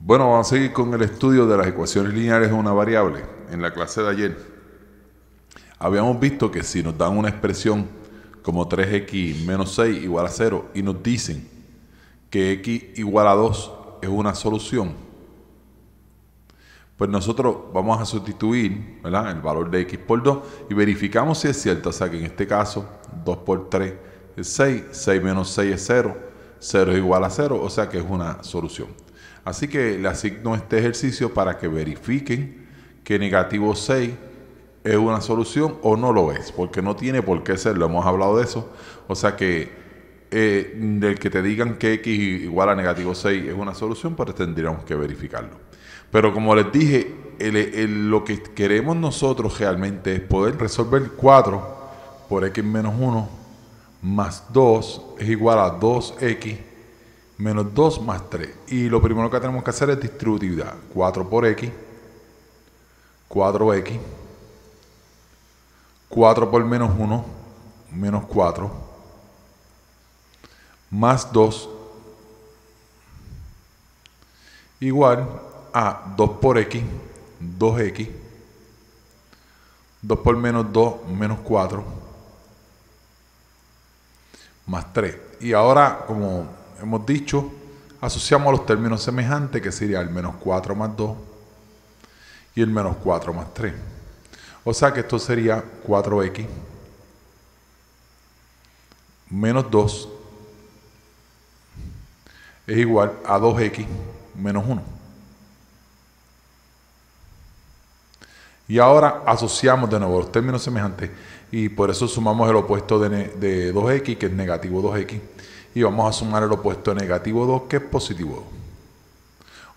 Bueno, vamos a seguir con el estudio de las ecuaciones lineales de una variable. En la clase de ayer habíamos visto que si nos dan una expresión como 3x menos 6 igual a 0 y nos dicen que x igual a 2 es una solución, pues nosotros vamos a sustituir el valor de x por 2 y verificamos si es cierto. O sea que en este caso 2 por 3 es 6, 6 menos 6 es 0, 0 es igual a 0, o sea que es una solución. Así que le asigno este ejercicio para que verifiquen que negativo 6 es una solución o no lo es, porque no tiene por qué serlo, hemos hablado de eso. O sea que eh, del que te digan que x igual a negativo 6 es una solución, pues tendríamos que verificarlo. Pero como les dije, lo que queremos nosotros realmente es poder resolver 4 por x menos 1 más 2 es igual a 2x menos 2 más 3. Y lo primero que tenemos que hacer es distributividad. 4 por x, 4x, 4 por menos 1, menos 4, más 2, igual a 2 por x, 2x, 2 por menos 2, menos 4, más 3. Y ahora, como hemos dicho, asociamos los términos semejantes, que sería el menos 4 más 2 y el menos 4 más 3. O sea que esto sería 4x menos 2 es igual a 2x menos 1. Y ahora asociamos de nuevo los términos semejantes y por eso sumamos el opuesto de, de 2x, que es negativo 2x, y vamos a sumar el opuesto negativo 2 que es positivo 2.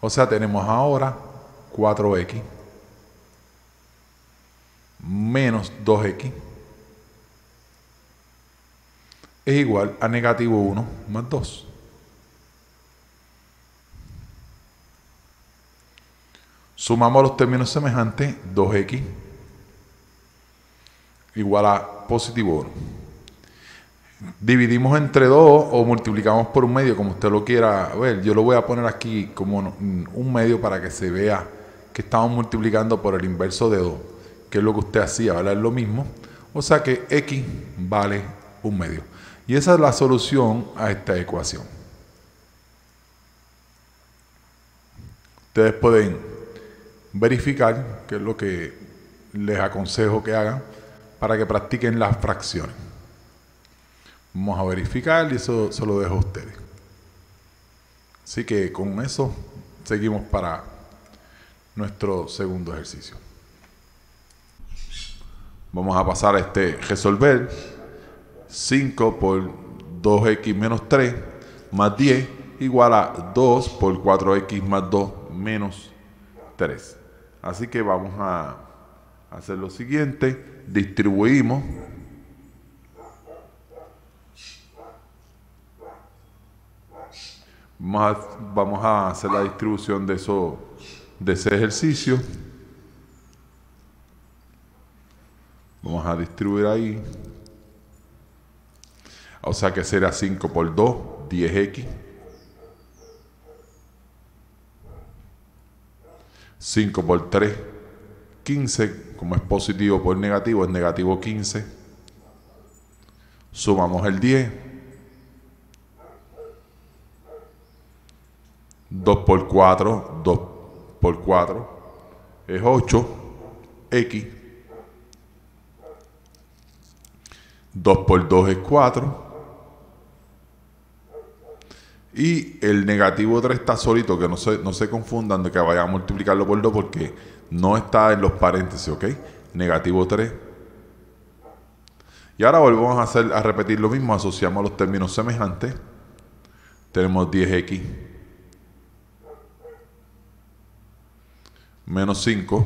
O sea, tenemos ahora 4x menos 2x es igual a negativo 1 más 2. Sumamos los términos semejantes, 2x igual a positivo 1 dividimos entre dos o multiplicamos por un medio, como usted lo quiera ver. Yo lo voy a poner aquí como un medio para que se vea que estamos multiplicando por el inverso de 2, que es lo que usted hacía, ¿verdad? Es lo mismo. O sea que x vale un medio. Y esa es la solución a esta ecuación. Ustedes pueden verificar, que es lo que les aconsejo que hagan, para que practiquen las fracciones. Vamos a verificar y eso se lo dejo a ustedes. Así que con eso seguimos para nuestro segundo ejercicio. Vamos a pasar a este resolver 5 por 2x menos 3 más 10 igual a 2 por 4x más 2 menos 3. Así que vamos a hacer lo siguiente. Distribuimos Vamos a, hacer la distribución de, eso, de ese ejercicio. Vamos a distribuir ahí. O sea que será 5 por 2, 10x. 5 por 3, 15. Como es positivo por negativo, es negativo 15. Sumamos el 10 2 por 4 2 por 4 es 8x, por 2 es 4 y el negativo 3 está solito, que no se, no se confundan de que vaya a multiplicarlo por 2 porque no está en los paréntesis, ¿ok? Negativo 3. Y ahora volvemos a, hacer, a repetir lo mismo, asociamos los términos semejantes. Tenemos 10x menos 5.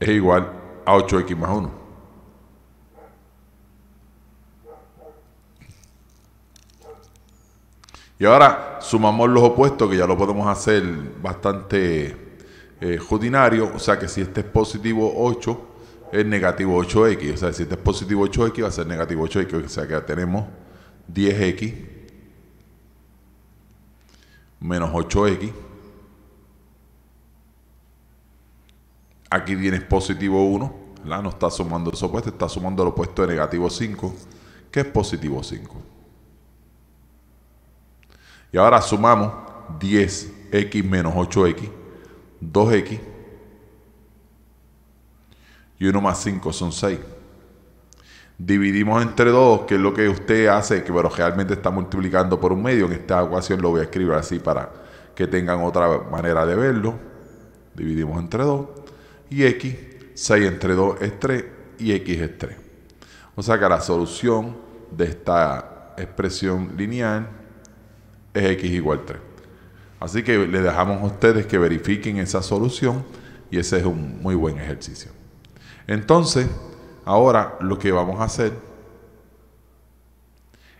es igual a 8x más 1. Y ahora sumamos los opuestos, que ya lo podemos hacer bastante Judinario eh, O sea que si este es positivo 8, es negativo 8x. O sea, si este es positivo 8x, va a ser negativo 8x. O sea que tenemos 10x menos 8x. Aquí tienes positivo 1, ¿verdad? no está sumando el opuesto está sumando el opuesto de negativo 5, que es positivo 5. Y ahora sumamos 10x menos 8x, 2x y 1 más 5 son 6 dividimos entre 2, que es lo que usted hace, que pero realmente está multiplicando por un medio. En esta ecuación lo voy a escribir así para que tengan otra manera de verlo. Dividimos entre 2 y x, 6 entre 2 es 3 y x es 3. O sea que la solución de esta expresión lineal es x igual 3. Así que le dejamos a ustedes que verifiquen esa solución y ese es un muy buen ejercicio. Entonces, Ahora lo que vamos a hacer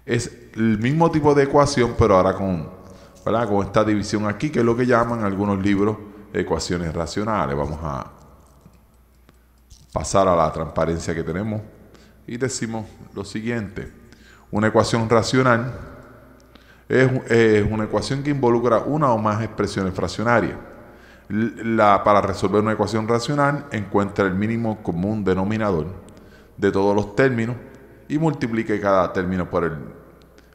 es el mismo tipo de ecuación, pero ahora con, con esta división aquí, que es lo que llaman algunos libros ecuaciones racionales. Vamos a pasar a la transparencia que tenemos y decimos lo siguiente. Una ecuación racional es, una ecuación que involucra una o más expresiones fraccionarias. para resolver una ecuación racional encuentra el mínimo común denominador de todos los términos y multiplique cada término por el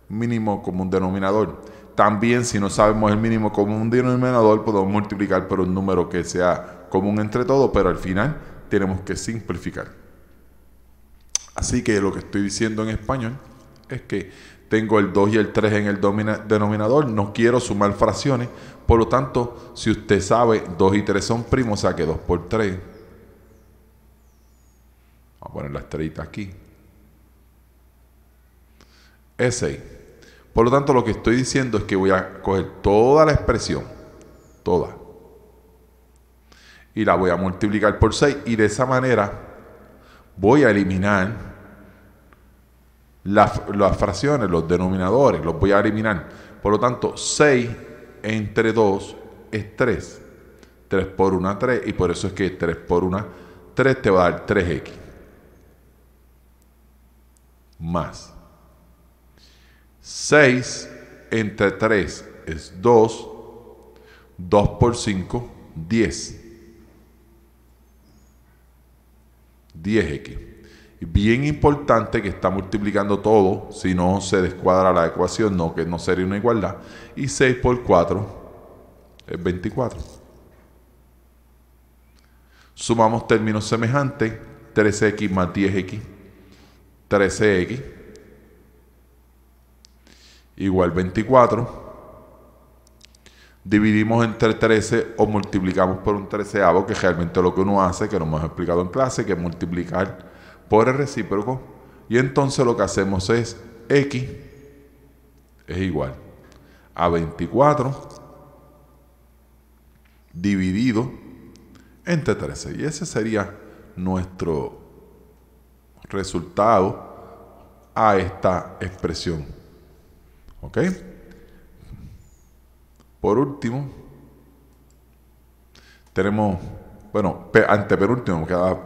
mínimo común denominador. También si no sabemos el mínimo común denominador, podemos multiplicar por un número que sea común entre todos, pero al final tenemos que simplificar. Así que lo que estoy diciendo en español es que tengo el 2 y el 3 en el denominador, no quiero sumar fracciones, por lo tanto, si usted sabe, 2 y 3 son primos, o que 2 por 3 Vamos a poner la estrellita aquí. 6. Por lo tanto, lo que estoy diciendo es que voy a coger toda la expresión, toda, y la voy a multiplicar por 6 y de esa manera voy a eliminar las, las fracciones, los denominadores, los voy a eliminar. Por lo tanto, 6 entre 2 es 3. 3 por 1, 3. Y por eso es que 3 por 1, 3 te va a dar 3x más. 6 entre 3 es 2. 2 por 5, 10. 10x. Bien importante que está multiplicando todo, si no se descuadra la ecuación, no, que no sería una igualdad. Y 6 por 4 es 24. Sumamos términos semejantes, 13x más 10x 13x igual 24. Dividimos entre 13 o multiplicamos por un 13avo, que realmente lo que uno hace, que lo hemos explicado en clase, que es multiplicar por el recíproco. Y entonces lo que hacemos es x es igual a 24 dividido entre 13. Y ese sería nuestro resultado a esta expresión. ¿Ok? Por último, tenemos, bueno, ante que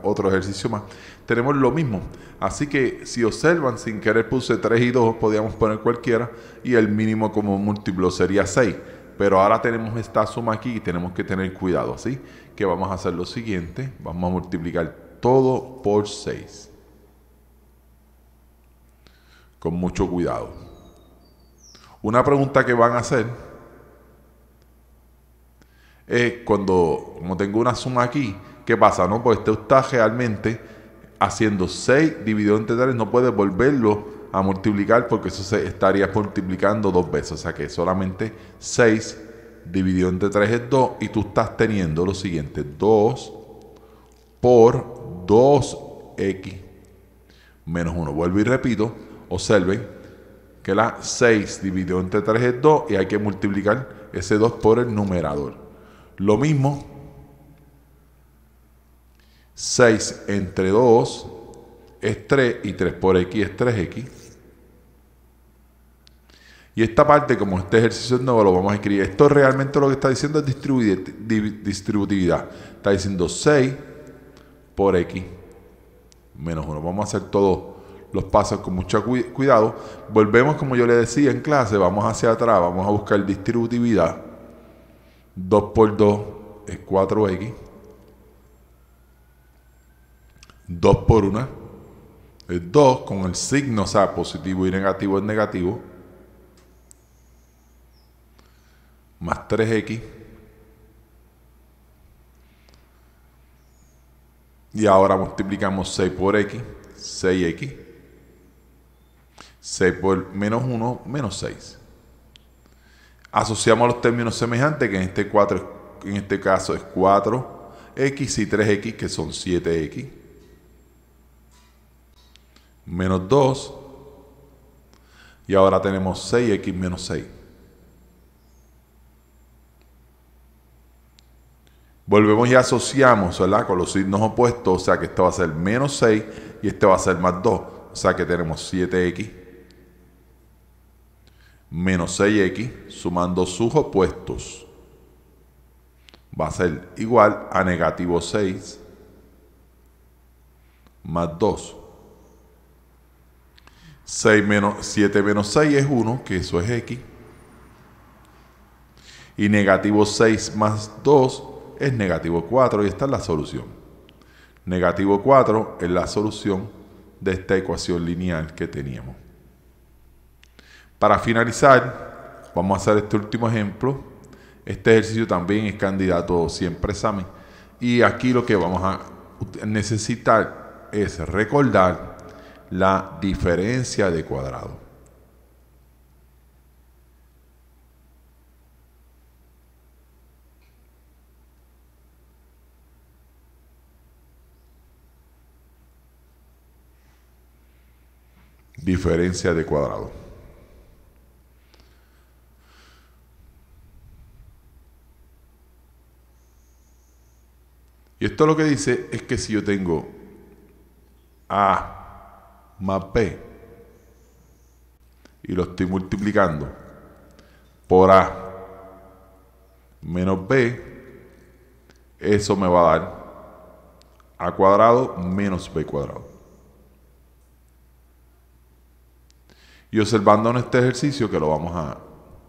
otro ejercicio más, tenemos lo mismo. Así que si observan, sin querer puse 3 y 2, podíamos poner cualquiera, y el mínimo como múltiplo sería 6. Pero ahora tenemos esta suma aquí y tenemos que tener cuidado, así Que vamos a hacer lo siguiente, vamos a multiplicar todo por 6 con mucho cuidado. Una pregunta que van a hacer es cuando, como tengo una suma aquí, ¿qué pasa? No? Pues usted está realmente haciendo 6 dividido entre 3, no puede volverlo a multiplicar porque eso se estaría multiplicando dos veces. O sea que solamente 6 dividido entre 3 es 2 y tú estás teniendo lo siguiente, 2 por 2x menos 1. Vuelvo y repito, observen que la 6 dividido entre 3 es 2 y hay que multiplicar ese 2 por el numerador. Lo mismo, 6 entre 2 es 3 y 3 por x es 3x. Y esta parte, como este ejercicio es nuevo, lo vamos a escribir. Esto realmente lo que está diciendo es distributividad. Está diciendo 6 por x menos 1. Vamos a hacer todo los pasos con mucho cuidado. Volvemos, como yo le decía en clase, vamos hacia atrás, vamos a buscar distributividad. 2 por 2 es 4x. 2 por 1 es 2 con el signo, o sea, positivo y negativo es negativo. Más 3x. Y ahora multiplicamos 6 por x, 6x. 6 por menos 1, menos 6. Asociamos los términos semejantes, que en este, 4, en este caso es 4x y 3x, que son 7x. Menos 2. Y ahora tenemos 6x menos 6. Volvemos y asociamos, ¿verdad? Con los signos opuestos, o sea que esto va a ser menos 6 y este va a ser más 2, o sea que tenemos 7x menos 6x sumando sus opuestos va a ser igual a negativo 6 más 2. 6 7 menos 6 es 1, que eso es x. Y negativo 6 más 2 es negativo 4 y esta es la solución. Negativo 4 es la solución de esta ecuación lineal que teníamos. Para finalizar, vamos a hacer este último ejemplo. Este ejercicio también es candidato siempre examen. Y aquí lo que vamos a necesitar es recordar la diferencia de cuadrado. Diferencia de cuadrado. Y esto lo que dice es que si yo tengo A más B y lo estoy multiplicando por A menos B, eso me va a dar A cuadrado menos B cuadrado. Y observando en este ejercicio que lo vamos a...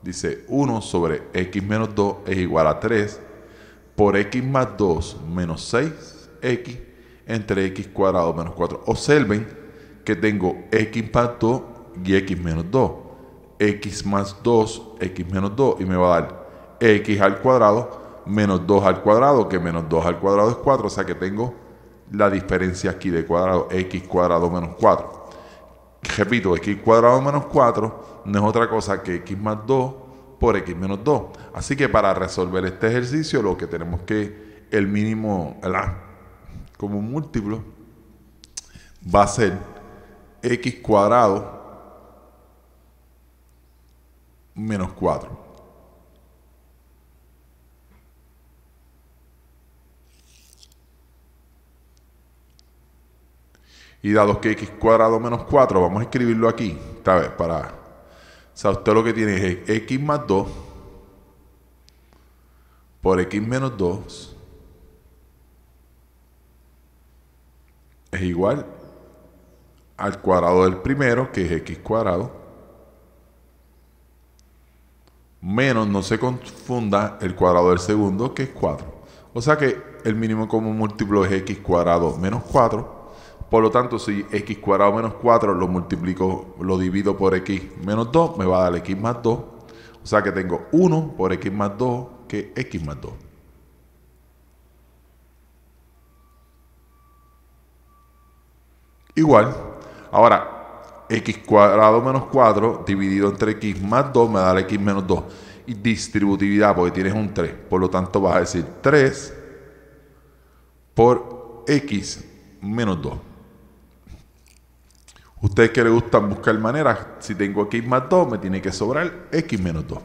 Dice 1 sobre x menos 2 es igual a 3 por x más 2 menos 6x entre x cuadrado menos 4. Observen que tengo x más 2 y x menos 2. x más 2, x menos 2 y me va a dar x al cuadrado menos 2 al cuadrado, que menos 2 al cuadrado es 4, o sea que tengo la diferencia aquí de cuadrado, x cuadrado menos 4. Repito, x cuadrado menos 4 no es otra cosa que x más 2 por X menos 2. Así que para resolver este ejercicio lo que tenemos que el mínimo, como múltiplo, va a ser X cuadrado menos 4. Y dado que x cuadrado menos 4, vamos a escribirlo aquí, esta vez para o sea, usted lo que tiene es x más 2 por x menos 2 es igual al cuadrado del primero, que es x cuadrado, menos, no se confunda, el cuadrado del segundo, que es 4. O sea que el mínimo común múltiplo es x cuadrado menos 4 por lo tanto, si x cuadrado menos 4 lo multiplico, lo divido por x menos 2, me va a dar x más 2. O sea que tengo 1 por x más 2 que x más 2. Igual. Ahora, x cuadrado menos 4 dividido entre x más 2 me da x menos 2. Y distributividad, porque tienes un 3. Por lo tanto, vas a decir 3 por x menos 2. Ustedes que les gustan buscar maneras, si tengo x más 2, me tiene que sobrar x menos 2.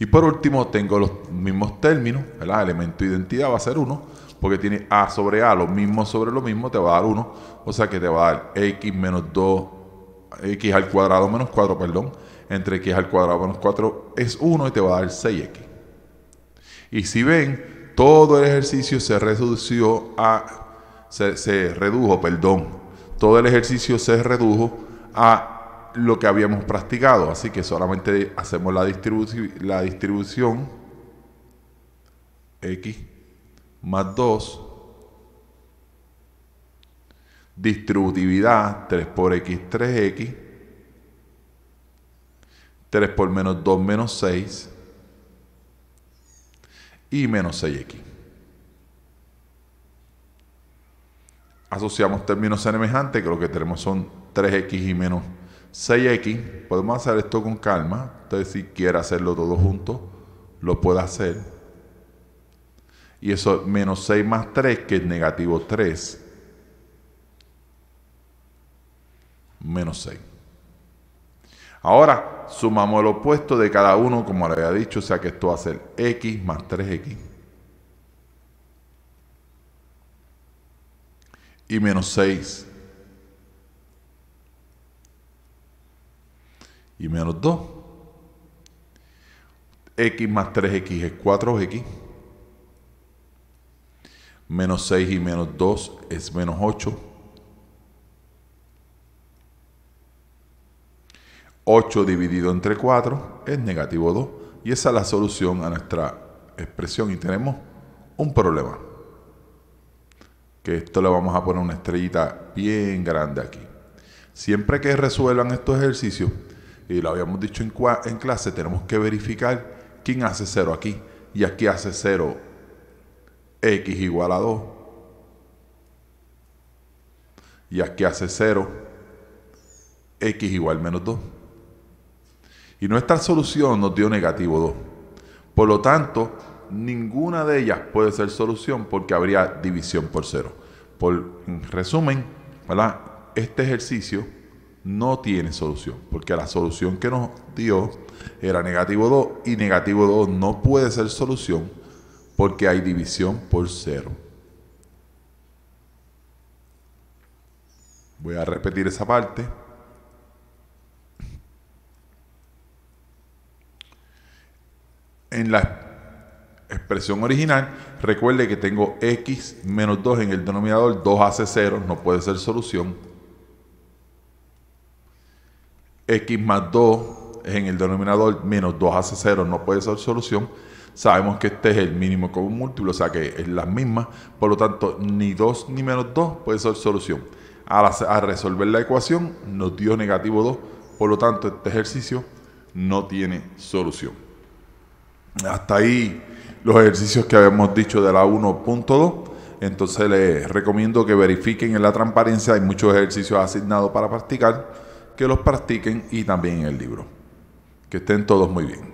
Y por último, tengo los mismos términos, ¿verdad? Elemento identidad va a ser 1, porque tiene a sobre a, lo mismo sobre lo mismo, te va a dar 1. O sea que te va a dar x menos 2, x al cuadrado menos 4, perdón, entre x al cuadrado menos 4 es 1 y te va a dar 6x. Y si ven, todo el ejercicio se redució a, se redujo, perdón, todo el ejercicio se redujo a lo que habíamos practicado, así que solamente hacemos la, la distribución x más 2, distributividad 3 por x, 3x, 3 por menos 2 menos 6 y menos 6x. asociamos términos semejantes, que lo que tenemos son 3x y menos 6x. Podemos hacer esto con calma. Entonces, si quiere hacerlo todo junto, lo puede hacer. Y eso es menos 6 más 3, que es negativo 3. Menos 6. Ahora, sumamos el opuesto de cada uno, como le había dicho, o sea que esto va a ser x más 3x. y menos 6. Y menos 2. X más 3X es 4X. Menos 6 y menos 2 es menos 8. 8 dividido entre 4 es negativo 2. Y esa es la solución a nuestra expresión y tenemos un problema que esto le vamos a poner una estrellita bien grande aquí. Siempre que resuelvan estos ejercicios, y lo habíamos dicho en, clase, tenemos que verificar quién hace 0 aquí. Y aquí hace 0 x igual a 2. Y aquí hace 0 x igual menos 2. Y nuestra solución nos dio negativo 2. Por lo tanto, ninguna de ellas puede ser solución porque habría división por cero. Por resumen, ¿verdad? este ejercicio no tiene solución, porque la solución que nos dio era negativo 2 y negativo 2 no puede ser solución porque hay división por cero. Voy a repetir esa parte. En la expresión original, recuerde que tengo x menos 2 en el denominador, 2 hace 0, no puede ser solución. x más 2 en el denominador, menos 2 hace 0, no puede ser solución. Sabemos que este es el mínimo común múltiplo, o sea que es la misma, por lo tanto ni 2 ni menos 2 puede ser solución. a resolver la ecuación nos dio negativo 2, por lo tanto este ejercicio no tiene solución. Hasta ahí los ejercicios que habíamos dicho de la 1.2. Entonces les recomiendo que verifiquen en la transparencia, hay muchos ejercicios asignados para practicar, que los practiquen y también en el libro. Que estén todos muy bien.